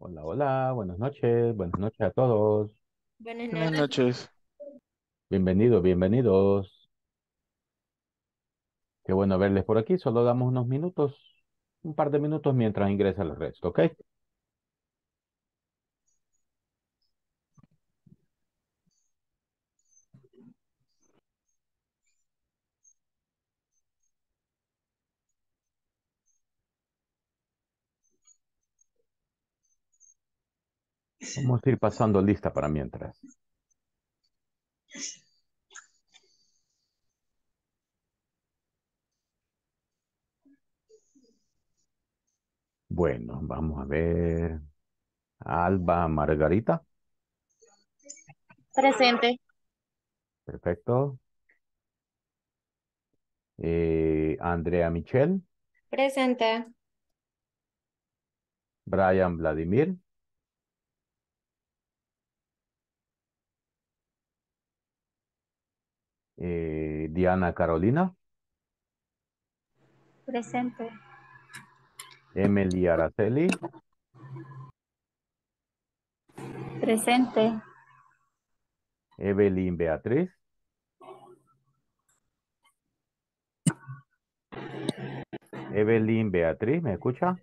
Hola, hola, buenas noches, buenas noches a todos. Buenas noches. Bienvenidos, bienvenidos. Qué bueno verles por aquí. Solo damos unos minutos, un par de minutos mientras ingresa el resto, ¿ok? Vamos a ir pasando lista para mientras. Bueno, vamos a ver. Alba Margarita. Presente. Perfecto. Eh, Andrea Michel. Presente. Brian Vladimir. Eh, Diana Carolina. Presente. Emily Araceli. Presente. Evelyn Beatriz. Evelyn Beatriz, ¿me escucha?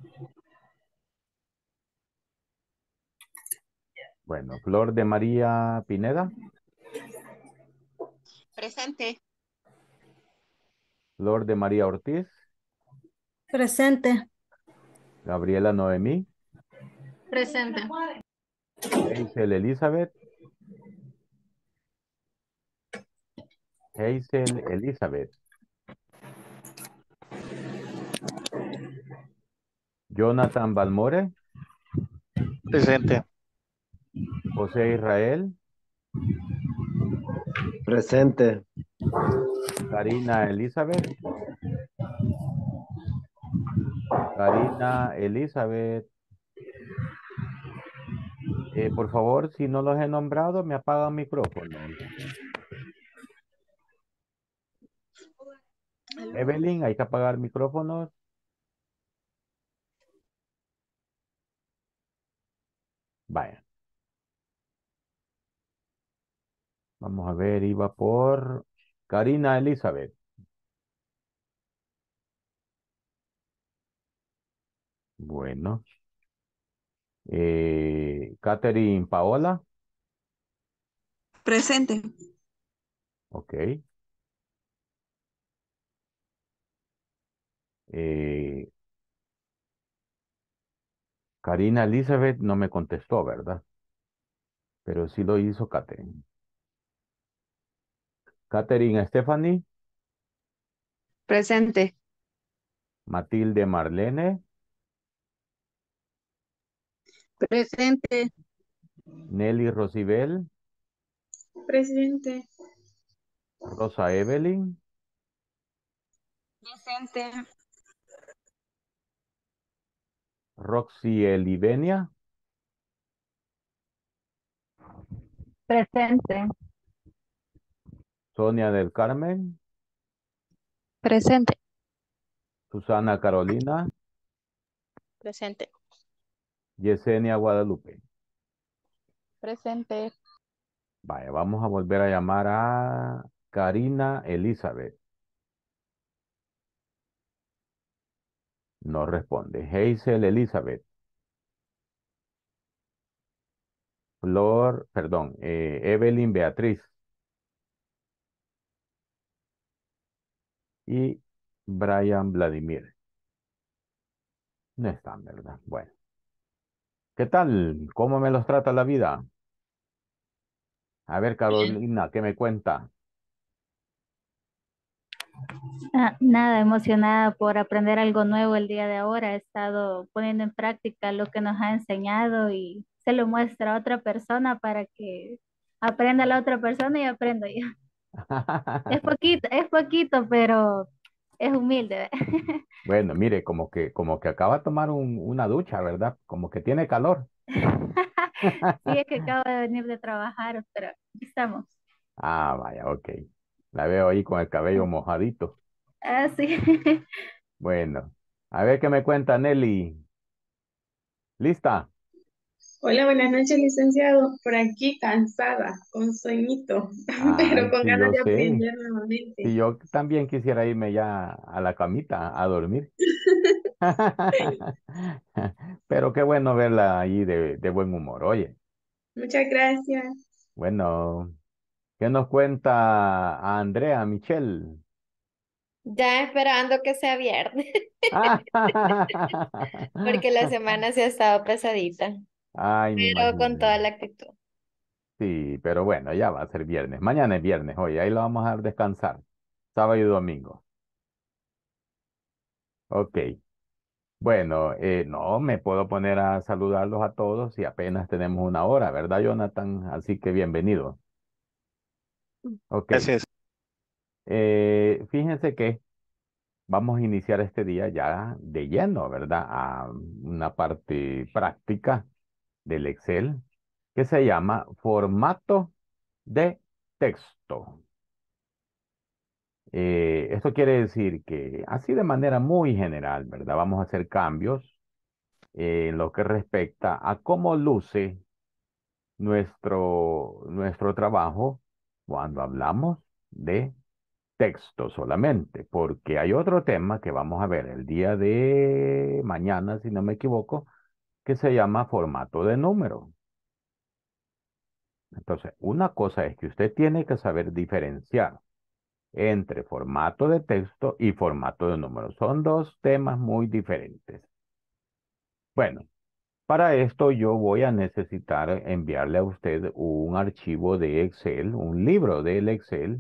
Bueno, Flor de María Pineda. Presente. Lord de María Ortiz. Presente. Gabriela Noemí. Presente. Eisel Elizabeth. Eisel Elizabeth. Jonathan Balmore. Presente. José Israel. Presente. Karina Elizabeth. Karina Elizabeth. Eh, por favor, si no los he nombrado, me apagan micrófono. Evelyn, hay que apagar micrófonos. Vaya. Vamos a ver, iba por Karina Elizabeth. Bueno. Eh, Catherine Paola. Presente. Ok. Eh, Karina Elizabeth no me contestó, ¿verdad? Pero sí lo hizo Catherine. Catherine Stephanie. Presente. Matilde Marlene. Presente. Nelly Rosibel. Presente. Rosa Evelyn. Presente. Roxy Elivenia. Presente. Sonia del Carmen. Presente. Susana Carolina. Presente. Yesenia Guadalupe. Presente. Vaya, vamos a volver a llamar a Karina Elizabeth. No responde. Hazel Elizabeth. Flor, perdón, eh, Evelyn Beatriz. y Brian Vladimir. No están, ¿verdad? Bueno. ¿Qué tal? ¿Cómo me los trata la vida? A ver, Carolina, ¿qué me cuenta? Ah, nada, emocionada por aprender algo nuevo el día de ahora. He estado poniendo en práctica lo que nos ha enseñado y se lo muestra a otra persona para que aprenda la otra persona y aprenda yo. Es poquito, es poquito, pero es humilde. Bueno, mire, como que, como que acaba de tomar una ducha, ¿verdad? Como que tiene calor. Sí, es que acaba de venir de trabajar, pero aquí estamos. Ah, vaya, ok. La veo ahí con el cabello mojadito. Ah, sí. Bueno, a ver qué me cuenta Nelly. ¿Lista? Hola, buenas noches, licenciado. Por aquí cansada, con sueñito, pero con ganas de aprender nuevamente. Y yo también quisiera irme ya a la camita a dormir. pero qué bueno verla ahí de, buen humor, oye. Muchas gracias. Bueno, ¿qué nos cuenta Andrea, Michelle? Ya esperando que sea viernes. Porque la semana se ha estado pesadita. Pero con toda la actitud. Sí, pero bueno, ya va a ser viernes. Mañana es viernes, hoy. Ahí lo vamos a descansar. Sábado y domingo. Ok. Bueno, eh, no me puedo poner a saludarlos a todos y apenas tenemos una hora, ¿verdad, Jonathan? Así que bienvenido. Ok. Gracias. Eh, fíjense que vamos a iniciar este día ya de lleno, ¿verdad? A una parte práctica del Excel que se llama formato de texto. Eh, esto quiere decir que así de manera muy general, ¿verdad? Vamos a hacer cambios en lo que respecta a cómo luce nuestro, nuestro trabajo cuando hablamos de texto solamente, porque hay otro tema que vamos a ver el día de mañana, si no me equivoco, que se llama formato de número. Entonces, una cosa es que usted tiene que saber diferenciar entre formato de texto y formato de número. Son dos temas muy diferentes. Bueno, para esto yo voy a necesitar enviarle a usted un archivo de Excel, un libro del Excel,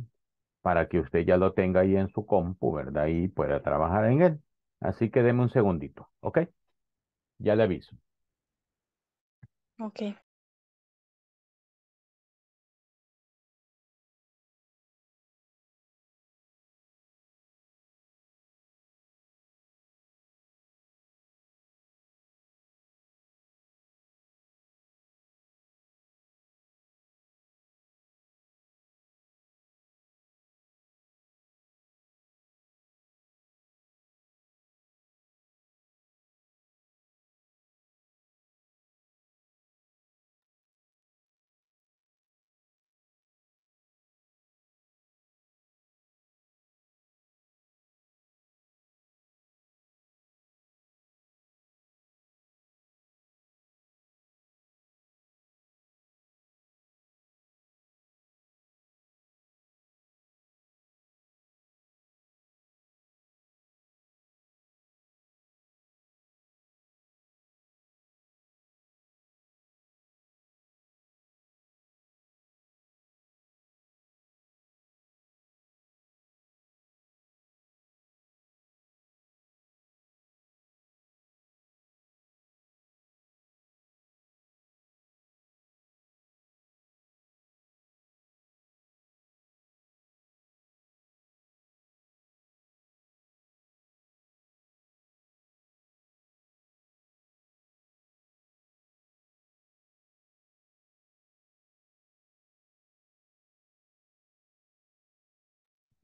para que usted ya lo tenga ahí en su compu, ¿verdad? Y pueda trabajar en él. Así que deme un segundito, ¿ok? Ya le aviso. Okay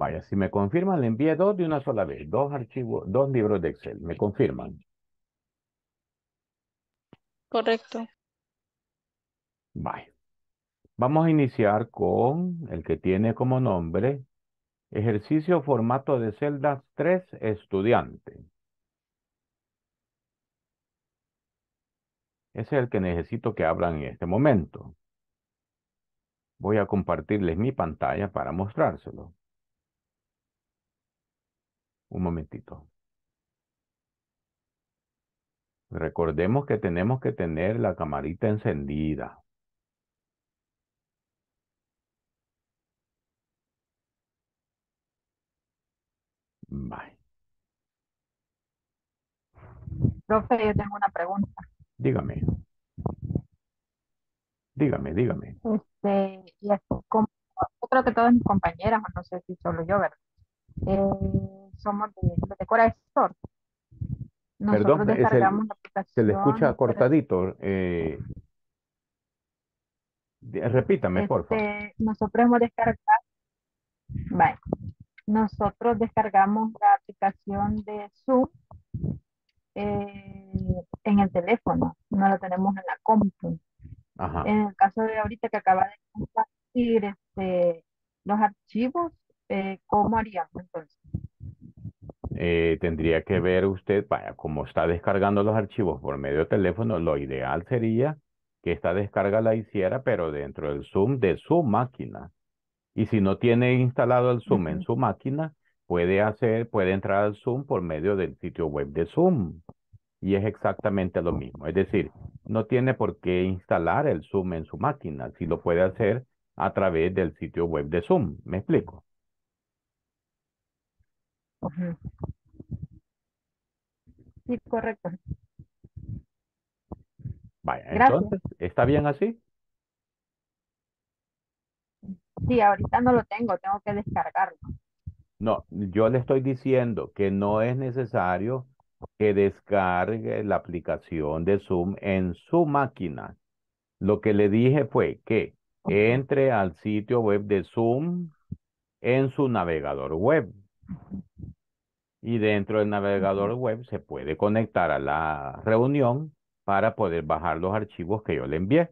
Vaya, si me confirman, le envié dos de una sola vez, dos archivos, dos libros de Excel, me confirman. Correcto. Vaya. Vamos a iniciar con el que tiene como nombre ejercicio formato de celdas 3 estudiante. Ese es el que necesito que abran en este momento. Voy a compartirles mi pantalla para mostrárselo. Un momentito. Recordemos que tenemos que tener la camarita encendida. Bye. Profe, yo tengo una pregunta. Dígame. Dígame, dígame. Este, y es como, yo creo que todas mis compañeras, no sé si solo yo, ¿verdad? Eh, somos de, de Perdón, Se le escucha cortadito. Eh, repítame, por favor. Este, nosotros hemos descargado. Nosotros descargamos la aplicación de Zoom eh, en el teléfono, no la tenemos en la compu. En el caso de ahorita que acaba de compartir este, los archivos, eh, ¿cómo haríamos entonces? Eh, tendría que ver usted, vaya, como está descargando los archivos por medio de teléfono, lo ideal sería que esta descarga la hiciera, pero dentro del Zoom de su máquina. Y si no tiene instalado el Zoom en su máquina, puede hacer, puede entrar al Zoom por medio del sitio web de Zoom. Y es exactamente lo mismo. Es decir, no tiene por qué instalar el Zoom en su máquina, si lo puede hacer a través del sitio web de Zoom. ¿Me explico? Sí, correcto. Vaya, entonces, ¿está bien así? Sí, ahorita no lo tengo, tengo que descargarlo. No, yo le estoy diciendo que no es necesario que descargue la aplicación de Zoom en su máquina. Lo que le dije fue que entre al sitio web de Zoom en su navegador web. Y dentro del navegador web se puede conectar a la reunión para poder bajar los archivos que yo le envié.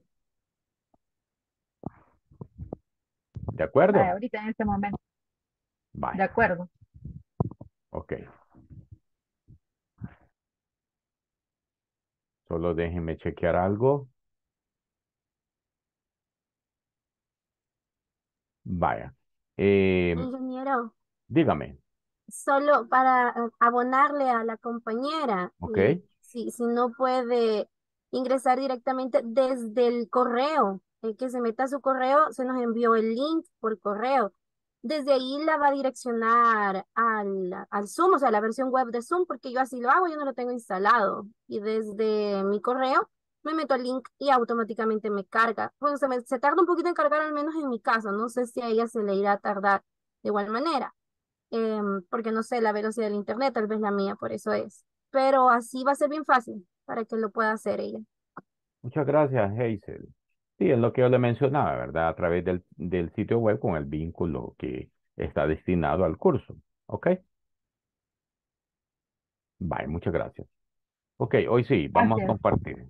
¿De acuerdo? ahorita en este momento. De acuerdo. Ok. Solo déjenme chequear algo. Vaya. Eh, Ingeniero. Dígame solo para eh, abonarle a la compañera. Ok. Si, no puede ingresar directamente desde el correo, el que se meta a su correo, se nos envió el link por correo. Desde ahí la va a direccionar al, al Zoom, o sea, la versión web de Zoom, porque yo así lo hago, yo no lo tengo instalado. Y desde mi correo me meto el link y automáticamente me carga. Bueno, se tarda un poquito en cargar, al menos en mi caso. No sé si a ella se le irá a tardar de igual manera. Em, porque no sé la velocidad del internet, tal vez la mía, por eso es. Pero así va a ser bien fácil para que lo pueda hacer ella. Muchas gracias, Hazel. Sí, es lo que yo le mencionaba, ¿verdad? A través del, del sitio web con el vínculo que está destinado al curso. ¿Ok? Bye, muchas gracias. Ok, hoy sí, vamos a compartir.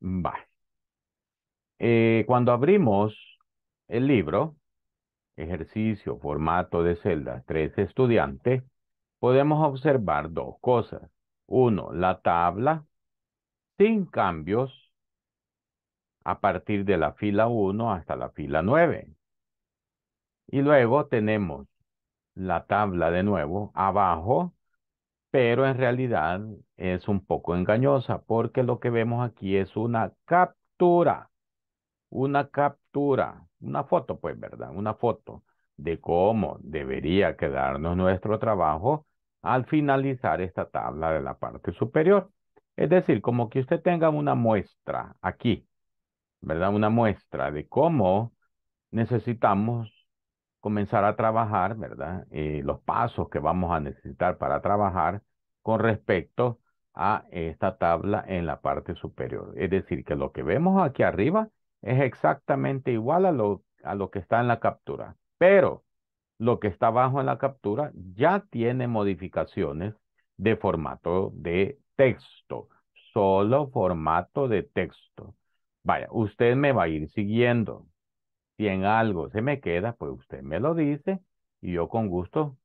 Bye. Eh, cuando abrimos el libro, ejercicio, formato de celda, tres estudiantes, podemos observar dos cosas. Uno, la tabla sin cambios a partir de la fila 1 hasta la fila 9. Y luego tenemos la tabla de nuevo abajo, pero en realidad es un poco engañosa porque lo que vemos aquí es una captura una captura, una foto, pues, ¿verdad? Una foto de cómo debería quedarnos nuestro trabajo al finalizar esta tabla de la parte superior. Es decir, como que usted tenga una muestra aquí, ¿verdad? Una muestra de cómo necesitamos comenzar a trabajar, ¿verdad? Eh, los pasos que vamos a necesitar para trabajar con respecto a esta tabla en la parte superior. Es decir, que lo que vemos aquí arriba es exactamente igual a lo, a lo que está en la captura, pero lo que está abajo en la captura ya tiene modificaciones de formato de texto, solo formato de texto. Vaya, usted me va a ir siguiendo. Si en algo se me queda, pues usted me lo dice y yo con gusto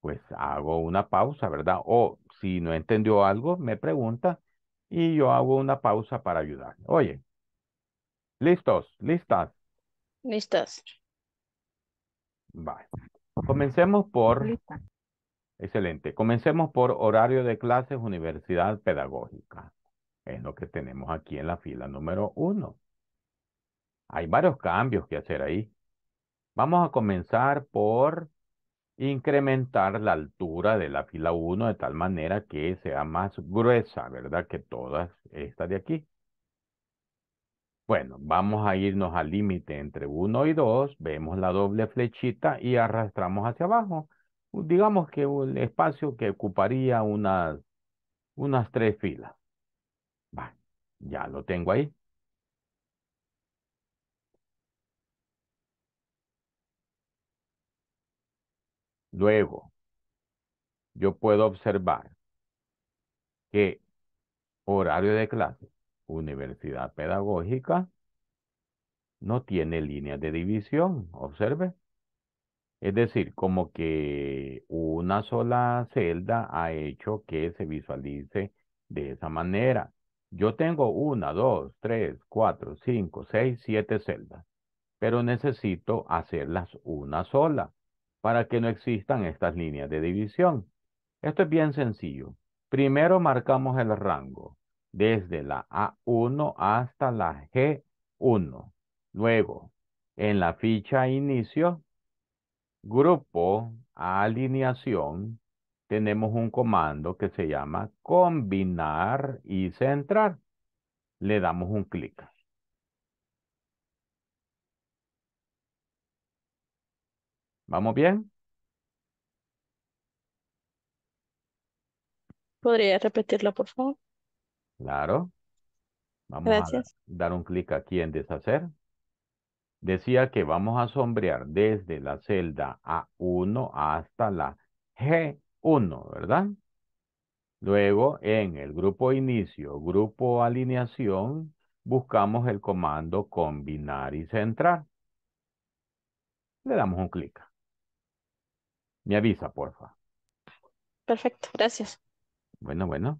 pues hago una pausa, ¿verdad? O si no entendió algo, me pregunta y yo hago una pausa para ayudar. Oye, Listos, listas. Listas. Vale. Comencemos por... Lista. Excelente. Comencemos por horario de clases, universidad pedagógica. Es lo que tenemos aquí en la fila número uno. Hay varios cambios que hacer ahí. Vamos a comenzar por incrementar la altura de la fila uno de tal manera que sea más gruesa, ¿verdad? Que todas estas de aquí. Bueno, vamos a irnos al límite entre 1 y 2, vemos la doble flechita y arrastramos hacia abajo. Digamos que el espacio que ocuparía unas, unas tres filas. Vale, ya lo tengo ahí. Luego, yo puedo observar que horario de clase Universidad Pedagógica no tiene líneas de división, observe. Es decir, como que una sola celda ha hecho que se visualice de esa manera. Yo tengo una, dos, tres, cuatro, cinco, seis, siete celdas, pero necesito hacerlas una sola para que no existan estas líneas de división. Esto es bien sencillo. Primero marcamos el rango desde la A1 hasta la G1. Luego, en la ficha inicio, grupo, alineación, tenemos un comando que se llama combinar y centrar. Le damos un clic. ¿Vamos bien? ¿Podría repetirla, por favor? Claro. Vamos a dar un clic aquí en deshacer. Decía que vamos a sombrear desde la celda A1 hasta la G1, ¿verdad? Luego, en el grupo inicio, grupo alineación, buscamos el comando combinar y centrar. Le damos un clic. Me avisa, porfa. Perfecto, gracias. Bueno, bueno.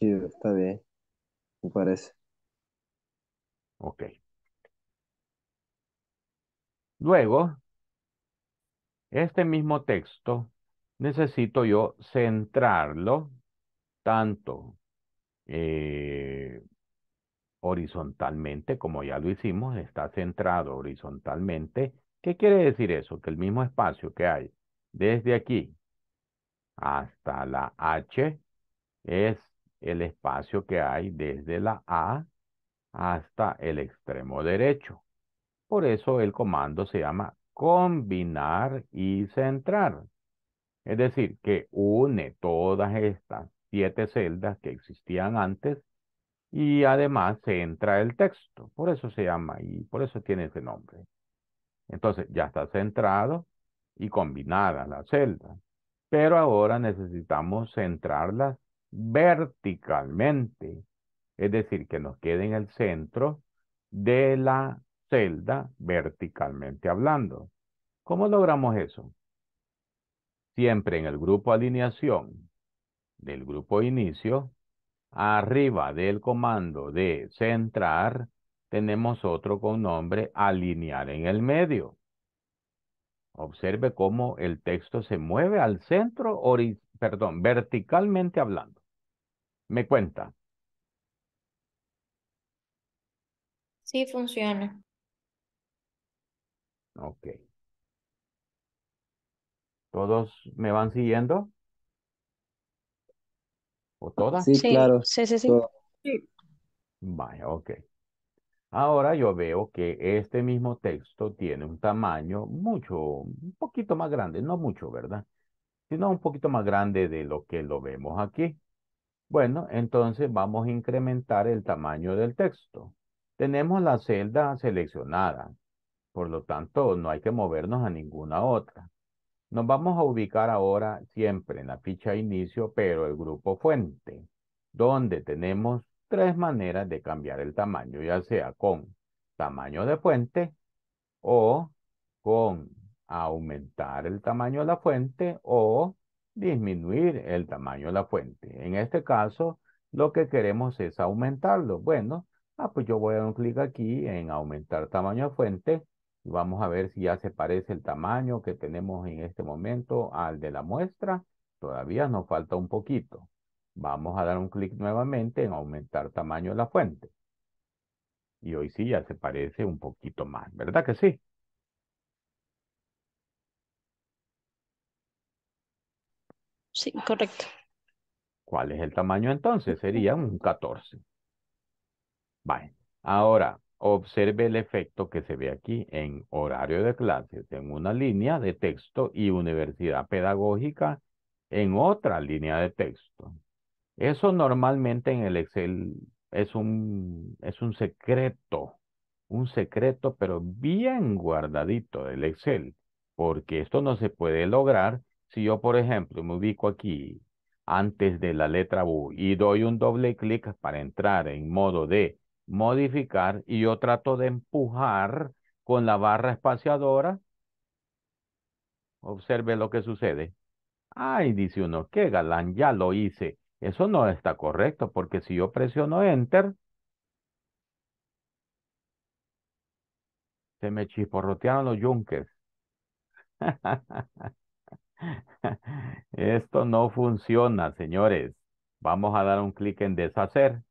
Sí, está bien, me parece. Ok. Luego, este mismo texto necesito yo centrarlo tanto eh, horizontalmente, como ya lo hicimos, está centrado horizontalmente. ¿Qué quiere decir eso? Que el mismo espacio que hay desde aquí hasta la H es el espacio que hay desde la A hasta el extremo derecho. Por eso el comando se llama combinar y centrar. Es decir, que une todas estas siete celdas que existían antes y además centra el texto. Por eso se llama y por eso tiene ese nombre. Entonces ya está centrado y combinada la celda. Pero ahora necesitamos centrarla verticalmente, es decir, que nos quede en el centro de la celda verticalmente hablando. ¿Cómo logramos eso? Siempre en el grupo alineación del grupo inicio, arriba del comando de centrar, tenemos otro con nombre alinear en el medio. Observe cómo el texto se mueve al centro, perdón, verticalmente hablando. Me cuenta. Sí, funciona. Ok. ¿Todos me van siguiendo? ¿O todas? Sí, claro. sí, sí, Vaya, ok. Ahora yo veo que este mismo texto tiene un tamaño mucho, un poquito más grande, no mucho, ¿verdad? Sino un poquito más grande de lo que lo vemos aquí. Bueno, entonces vamos a incrementar el tamaño del texto. Tenemos la celda seleccionada, por lo tanto no hay que movernos a ninguna otra. Nos vamos a ubicar ahora siempre en la ficha inicio, pero el grupo fuente, donde tenemos tres maneras de cambiar el tamaño, ya sea con tamaño de fuente o con aumentar el tamaño de la fuente o disminuir el tamaño de la fuente. En este caso, lo que queremos es aumentarlo. Bueno, ah, pues yo voy a dar un clic aquí en aumentar tamaño de fuente. Y vamos a ver si ya se parece el tamaño que tenemos en este momento al de la muestra. Todavía nos falta un poquito. Vamos a dar un clic nuevamente en aumentar tamaño de la fuente. Y hoy sí ya se parece un poquito más, ¿verdad que sí? Sí, correcto. ¿Cuál es el tamaño entonces? Sería un 14. Vale. Ahora, observe el efecto que se ve aquí en horario de clases, en una línea de texto y universidad pedagógica en otra línea de texto. Eso normalmente en el Excel es un, es un secreto, un secreto pero bien guardadito del Excel, porque esto no se puede lograr si yo, por ejemplo, me ubico aquí antes de la letra U y doy un doble clic para entrar en modo de modificar y yo trato de empujar con la barra espaciadora, observe lo que sucede. Ay, dice uno, qué galán, ya lo hice. Eso no está correcto porque si yo presiono Enter, se me chisporrotearon los yunques. Esto no funciona, señores. Vamos a dar un clic en deshacer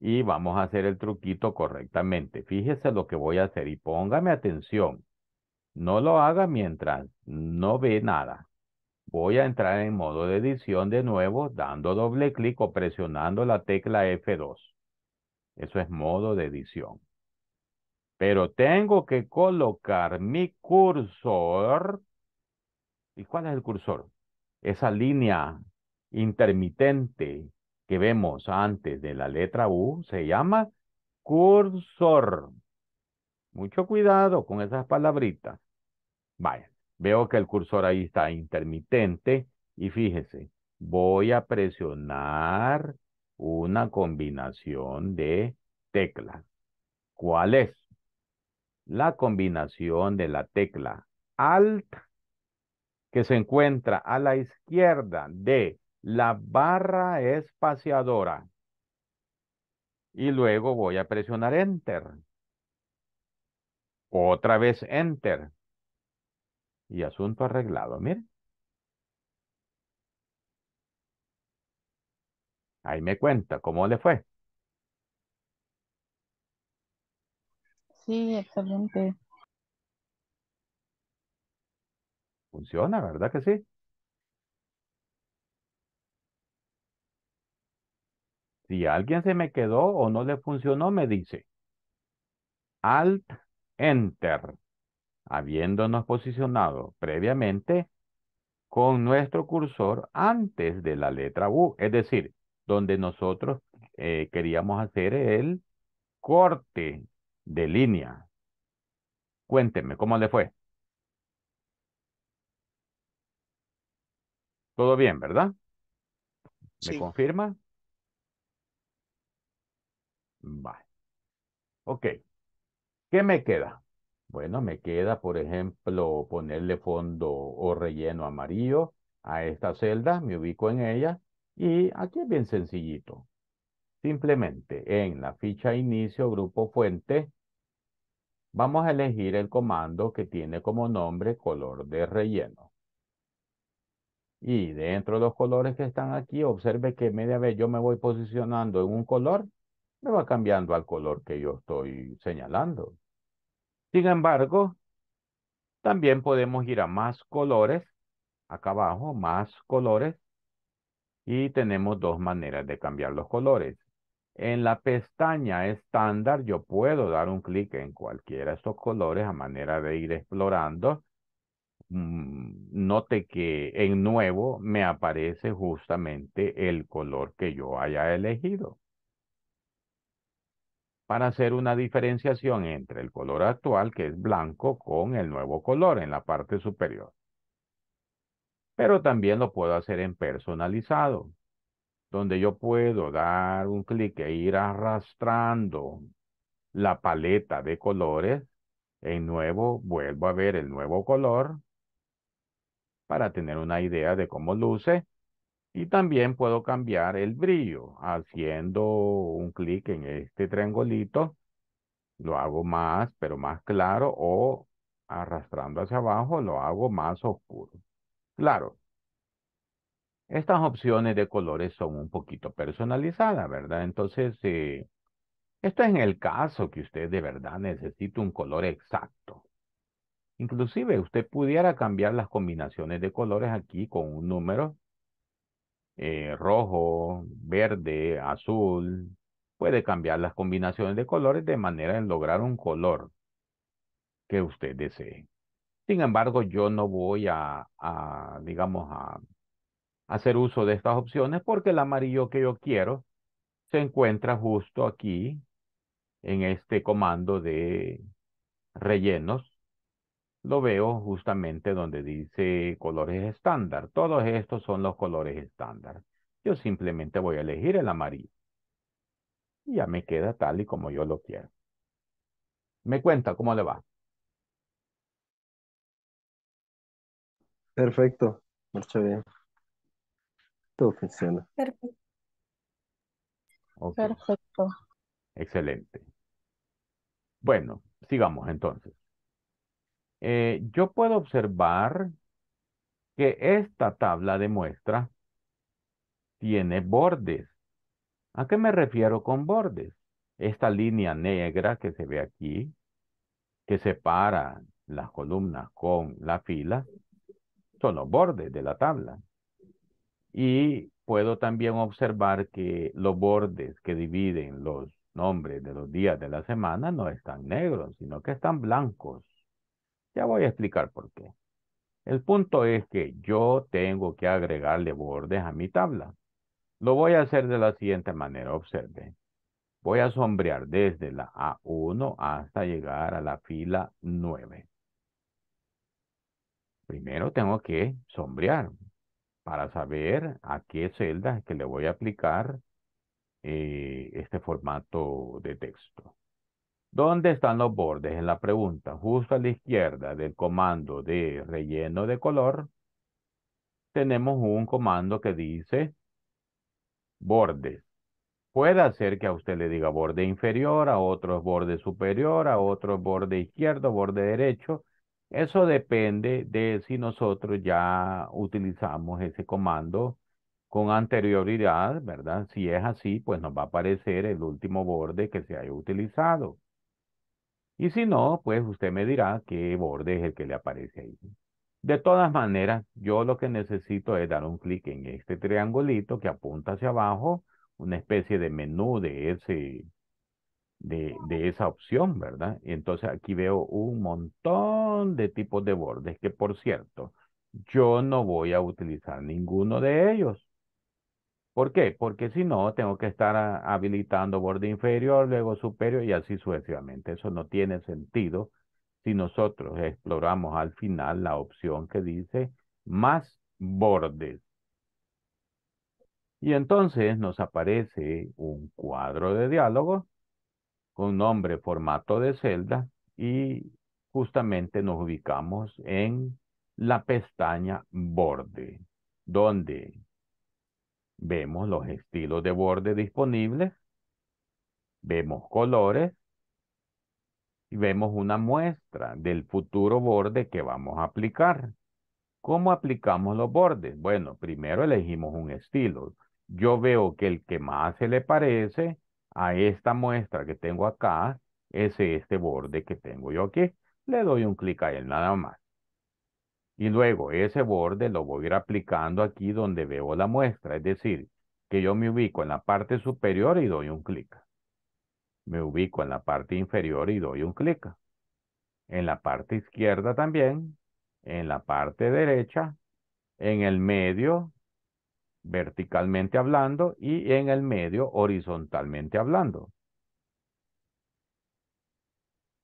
y vamos a hacer el truquito correctamente. Fíjese lo que voy a hacer y póngame atención. No lo haga mientras no ve nada. Voy a entrar en modo de edición de nuevo dando doble clic o presionando la tecla F2. Eso es modo de edición. Pero tengo que colocar mi cursor ¿Y cuál es el cursor? Esa línea intermitente que vemos antes de la letra U se llama cursor. Mucho cuidado con esas palabritas. Vaya, veo que el cursor ahí está intermitente y fíjese, voy a presionar una combinación de teclas. ¿Cuál es? La combinación de la tecla Alt que se encuentra a la izquierda de la barra espaciadora. Y luego voy a presionar Enter. Otra vez Enter. Y asunto arreglado, miren. Ahí me cuenta cómo le fue. Sí, excelente. Funciona, ¿verdad que sí? Si alguien se me quedó o no le funcionó, me dice Alt Enter, habiéndonos posicionado previamente con nuestro cursor antes de la letra U, es decir, donde nosotros eh, queríamos hacer el corte de línea. Cuénteme, ¿cómo le fue? Todo bien, ¿verdad? ¿Me confirma? Vale. Ok. ¿Qué me queda? Bueno, me queda, por ejemplo, ponerle fondo o relleno amarillo a esta celda, me ubico en ella y aquí es bien sencillito. Simplemente en la ficha inicio grupo fuente vamos a elegir el comando que tiene como nombre color de relleno. Y dentro de los colores que están aquí, observe que media vez yo me voy posicionando en un color, me va cambiando al color que yo estoy señalando. Sin embargo, también podemos ir a más colores, acá abajo, más colores, y tenemos dos maneras de cambiar los colores. En la pestaña estándar yo puedo dar un clic en cualquiera de estos colores a manera de ir explorando Mm, note que en nuevo me aparece justamente el color que yo haya elegido. Para hacer una diferenciación entre el color actual, que es blanco, con el nuevo color en la parte superior. Pero también lo puedo hacer en personalizado, donde yo puedo dar un clic e ir arrastrando la paleta de colores. En nuevo, vuelvo a ver el nuevo color para tener una idea de cómo luce. Y también puedo cambiar el brillo haciendo un clic en este triangulito. Lo hago más, pero más claro o arrastrando hacia abajo lo hago más oscuro. Claro, estas opciones de colores son un poquito personalizadas, ¿verdad? Entonces, eh, esto es en el caso que usted de verdad necesite un color exacto. Inclusive usted pudiera cambiar las combinaciones de colores aquí con un número eh, rojo, verde, azul. Puede cambiar las combinaciones de colores de manera en lograr un color que usted desee. Sin embargo, yo no voy a, digamos, a hacer uso de estas opciones porque el amarillo que yo quiero se encuentra justo aquí en este comando de rellenos lo veo justamente donde dice colores estándar. Todos estos son los colores estándar. Yo simplemente voy a elegir el amarillo. Y ya me queda tal y como yo lo quiero. Me cuenta cómo le va. Perfecto. Mucho bien. Todo funciona. Perfecto. Perfecto. Excelente. Bueno, sigamos entonces. Eh, yo puedo observar que esta tabla de muestra tiene bordes. ¿A qué me refiero con bordes? Esta línea negra que se ve aquí, que separa las columnas con la fila, son los bordes de la tabla. Y puedo también observar que los bordes que dividen los nombres de los días de la semana no están negros, sino que están blancos. Ya voy a explicar por qué. El punto es que yo tengo que agregarle bordes a mi tabla. Lo voy a hacer de la siguiente manera, observe. Voy a sombrear desde la A1 hasta llegar a la fila 9. Primero tengo que sombrear para saber a qué celdas que le voy a aplicar eh, este formato de texto. ¿Dónde están los bordes? En la pregunta, justo a la izquierda del comando de relleno de color, tenemos un comando que dice bordes. Puede hacer que a usted le diga borde inferior, a otro borde superior, a otro borde izquierdo, borde derecho. Eso depende de si nosotros ya utilizamos ese comando con anterioridad, ¿verdad? Si es así, pues nos va a aparecer el último borde que se haya utilizado. Y si no, pues usted me dirá qué borde es el que le aparece ahí. De todas maneras, yo lo que necesito es dar un clic en este triangulito que apunta hacia abajo, una especie de menú de, ese, de esa opción, ¿verdad? Entonces aquí veo un montón de tipos de bordes que, por cierto, yo no voy a utilizar ninguno de ellos. ¿Por qué? Porque si no, tengo que estar habilitando borde inferior, luego superior y así sucesivamente. Eso no tiene sentido si nosotros exploramos al final la opción que dice más bordes. Y entonces nos aparece un cuadro de diálogo con nombre formato de celda y justamente nos ubicamos en la pestaña borde, donde Vemos los estilos de borde disponibles, vemos colores y vemos una muestra del futuro borde que vamos a aplicar. ¿Cómo aplicamos los bordes? Bueno, primero elegimos un estilo. Yo veo que el que más se le parece a esta muestra que tengo acá es este borde que tengo yo aquí. Le doy un clic a él nada más y luego ese borde lo voy a ir aplicando aquí donde veo la muestra, es decir, que yo me ubico en la parte superior y doy un clic. Me ubico en la parte inferior y doy un clic. En la parte izquierda también, en la parte derecha, en el medio, verticalmente hablando, y en el medio, horizontalmente hablando.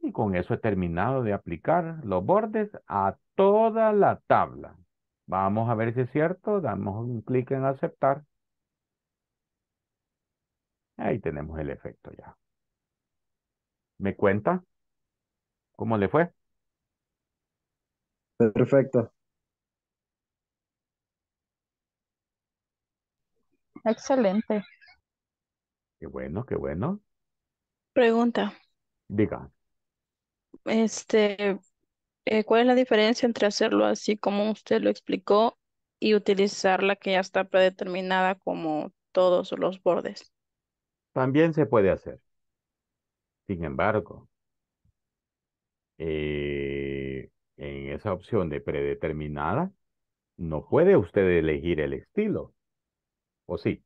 Y con eso he terminado de aplicar los bordes a toda la tabla. Vamos a ver si es cierto. Damos un clic en aceptar. Ahí tenemos el efecto ya. ¿Me cuenta? ¿Cómo le fue? Perfecto. Excelente. Qué bueno, qué bueno. Pregunta. Diga. Este, eh, ¿cuál es la diferencia entre hacerlo así como usted lo explicó y utilizar la que ya está predeterminada como todos los bordes? También se puede hacer. Sin embargo, eh, en esa opción de predeterminada, no puede usted elegir el estilo. ¿O sí?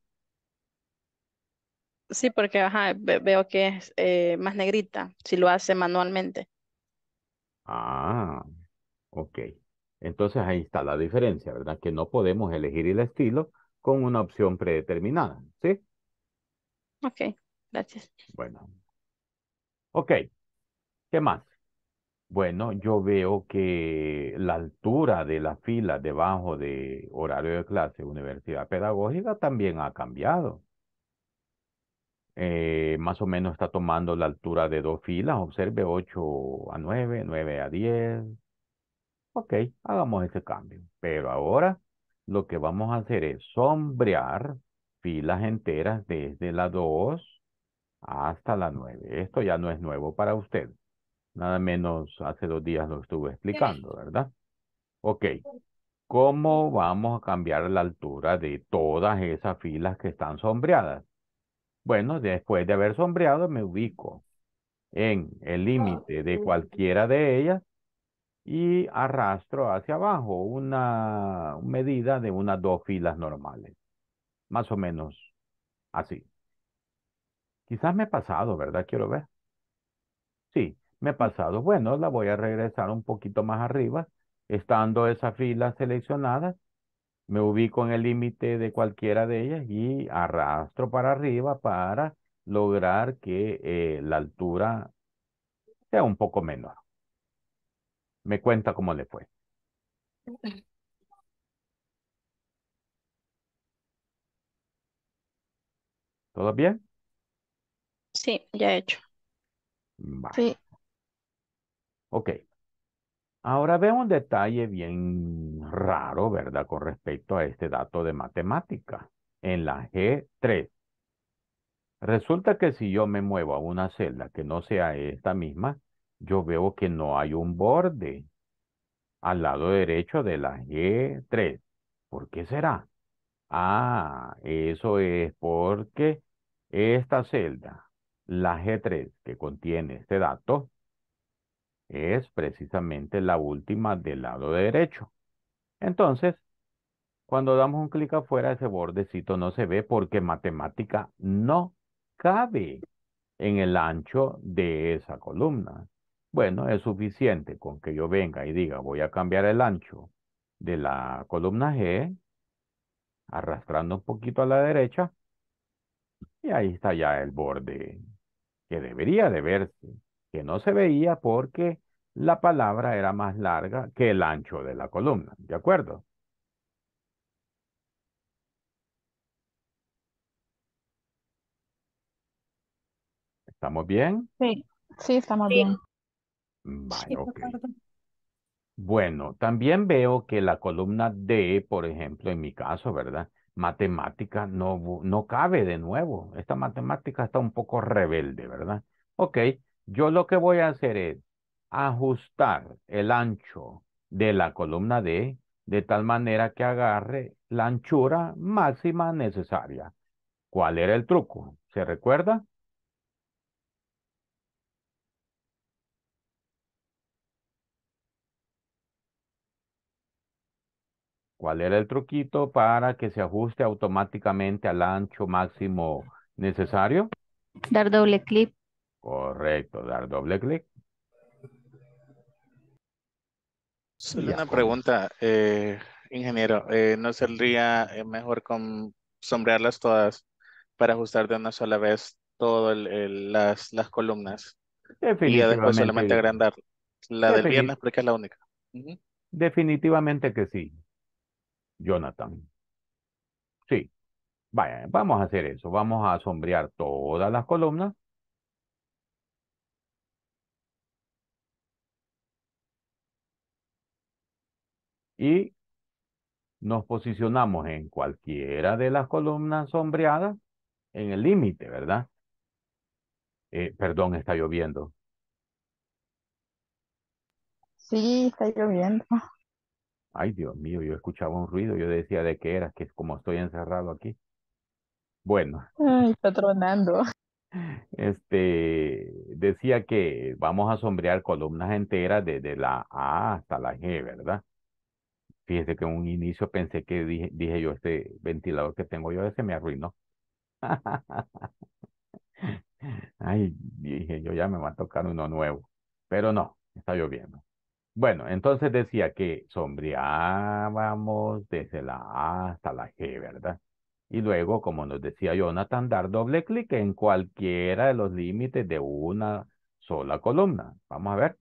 Sí, porque veo que es eh, más negrita si lo hace manualmente. Ah, ok. Entonces ahí está la diferencia, ¿verdad? Que no podemos elegir el estilo con una opción predeterminada, ¿sí? Ok, gracias. Bueno. Ok, ¿qué más? Bueno, yo veo que la altura de la fila debajo de horario de clase universidad pedagógica también ha cambiado. Eh, más o menos está tomando la altura de dos filas. Observe 8 a 9, 9 a 10. Ok, hagamos ese cambio. Pero ahora lo que vamos a hacer es sombrear filas enteras desde la 2 hasta la 9. Esto ya no es nuevo para usted. Nada menos hace dos días lo estuve explicando, ¿verdad? Ok. ¿Cómo vamos a cambiar la altura de todas esas filas que están sombreadas? Bueno, después de haber sombreado, me ubico en el ah, límite de cualquiera de ellas y arrastro hacia abajo una medida de unas dos filas normales. Más o menos así. Quizás me he pasado, ¿verdad? Quiero ver. Sí, me he pasado. Bueno, la voy a regresar un poquito más arriba, estando esa fila seleccionada me ubico en el límite de cualquiera de ellas y arrastro para arriba para lograr que eh, la altura sea un poco menor. Me cuenta cómo le fue. ¿Todo bien? Sí, ya he hecho. Vale. Sí. Ok. Ahora veo un detalle bien raro, ¿verdad? Con respecto a este dato de matemática. En la G3. Resulta que si yo me muevo a una celda que no sea esta misma, yo veo que no hay un borde al lado derecho de la G3. ¿Por qué será? Ah, eso es porque esta celda, la G3, que contiene este dato, es precisamente la última del lado derecho. Entonces, cuando damos un clic afuera, ese bordecito no se ve porque matemática no cabe en el ancho de esa columna. Bueno, es suficiente con que yo venga y diga, voy a cambiar el ancho de la columna G, arrastrando un poquito a la derecha, y ahí está ya el borde que debería de verse que no se veía porque la palabra era más larga que el ancho de la columna, ¿de acuerdo? ¿Estamos bien? Sí, sí, estamos bien. Vale, Bueno, también veo que la columna D, por ejemplo, en mi caso, ¿verdad? Matemática no, no cabe de nuevo. Esta matemática está un poco rebelde, ¿verdad? Ok, yo lo que voy a hacer es ajustar el ancho de la columna D de tal manera que agarre la anchura máxima necesaria. ¿Cuál era el truco? ¿Se recuerda? ¿Cuál era el truquito para que se ajuste automáticamente al ancho máximo necesario? Dar doble clic. Correcto, dar doble clic. una pregunta, eh, ingeniero. Eh, ¿No sería eh, mejor con sombrearlas todas para ajustar de una sola vez todas las, las columnas? Y después solamente agrandar. La del viernes porque es la única. Definitivamente que sí, Jonathan. Sí. Vaya, vamos a hacer eso. Vamos a sombrear todas las columnas y nos posicionamos en cualquiera de las columnas sombreadas en el límite, ¿verdad? Eh, perdón, está lloviendo. Sí, está lloviendo. Ay, Dios mío, yo escuchaba un ruido, yo decía de qué era, que es como estoy encerrado aquí. Bueno. Ay, está tronando. Este, decía que vamos a sombrear columnas enteras desde la A hasta la G, ¿verdad? Fíjese que en un inicio pensé que dije, dije yo, este ventilador que tengo yo ese me arruinó. Ay, dije yo, ya me va a tocar uno nuevo. Pero no, está lloviendo. Bueno, entonces decía que sombreábamos desde la A hasta la G, ¿verdad? Y luego, como nos decía Jonathan, dar doble clic en cualquiera de los límites de una sola columna. Vamos a ver.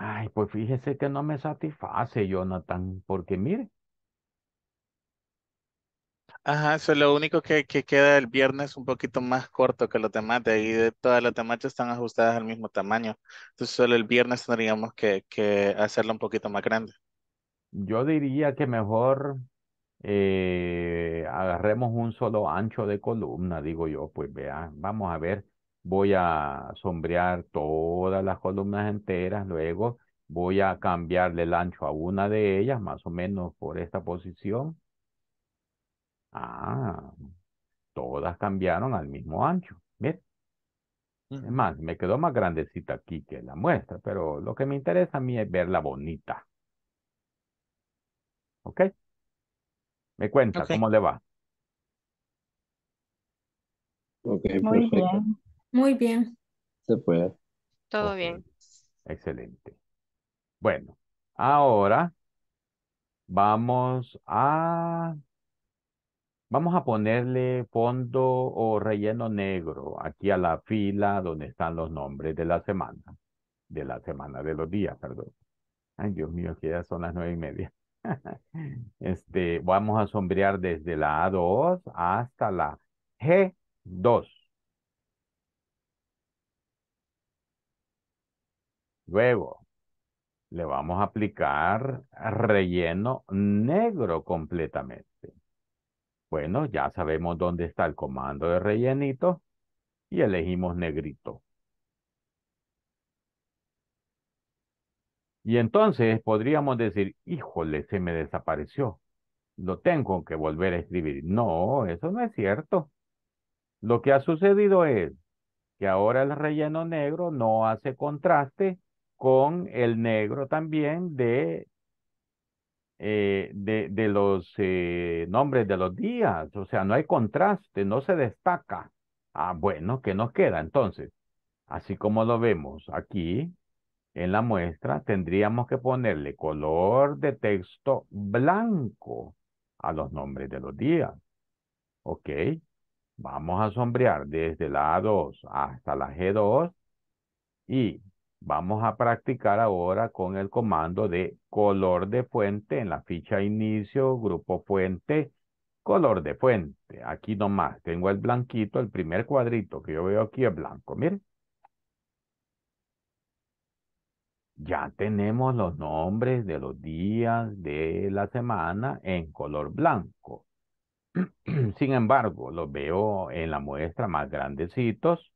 Ay, pues fíjese que no me satisface, Jonathan, porque mire, Ajá, eso es lo único que, que queda el viernes un poquito más corto que los demás, de de todas las demás están ajustadas al mismo tamaño. Entonces solo el viernes tendríamos que, que hacerlo un poquito más grande. yo diría que mejor eh, agarremos un solo ancho de columna, digo yo, pues vea, vamos a ver voy a sombrear todas las columnas enteras, luego voy a cambiarle el ancho a una de ellas, más o menos por esta posición. Ah, todas cambiaron al mismo ancho. Bien. Es más, me quedó más grandecita aquí que la muestra, pero lo que me interesa a mí es verla bonita. ¿Ok? Me cuenta cómo le va. Ok, perfecto. Muy bien. Se puede. Todo bien. Excelente. Bueno, ahora vamos a... Vamos a ponerle fondo o relleno negro aquí a la fila donde están los nombres de la semana. De la semana, de los días, perdón. Ay, Dios mío, que ya son las nueve y media. Este, vamos a sombrear desde la A2 hasta la G2. Luego, le vamos a aplicar relleno negro completamente. Bueno, ya sabemos dónde está el comando de rellenito y elegimos negrito. Y entonces podríamos decir, híjole, se me desapareció. Lo tengo que volver a escribir. No, eso no es cierto. Lo que ha sucedido es que ahora el relleno negro no hace contraste con el negro también de, eh, de, los eh, nombres de los días. O sea, no hay contraste, no se destaca. Ah, bueno, ¿qué nos queda entonces? Así como lo vemos aquí en la muestra, tendríamos que ponerle color de texto blanco a los nombres de los días. ¿Ok? Vamos a sombrear desde la A2 hasta la G2 y Vamos a practicar ahora con el comando de color de fuente en la ficha inicio, grupo fuente, color de fuente. Aquí nomás tengo el blanquito, el primer cuadrito que yo veo aquí es blanco, miren. Ya tenemos los nombres de los días de la semana en color blanco. Sin embargo, los veo en la muestra más grandecitos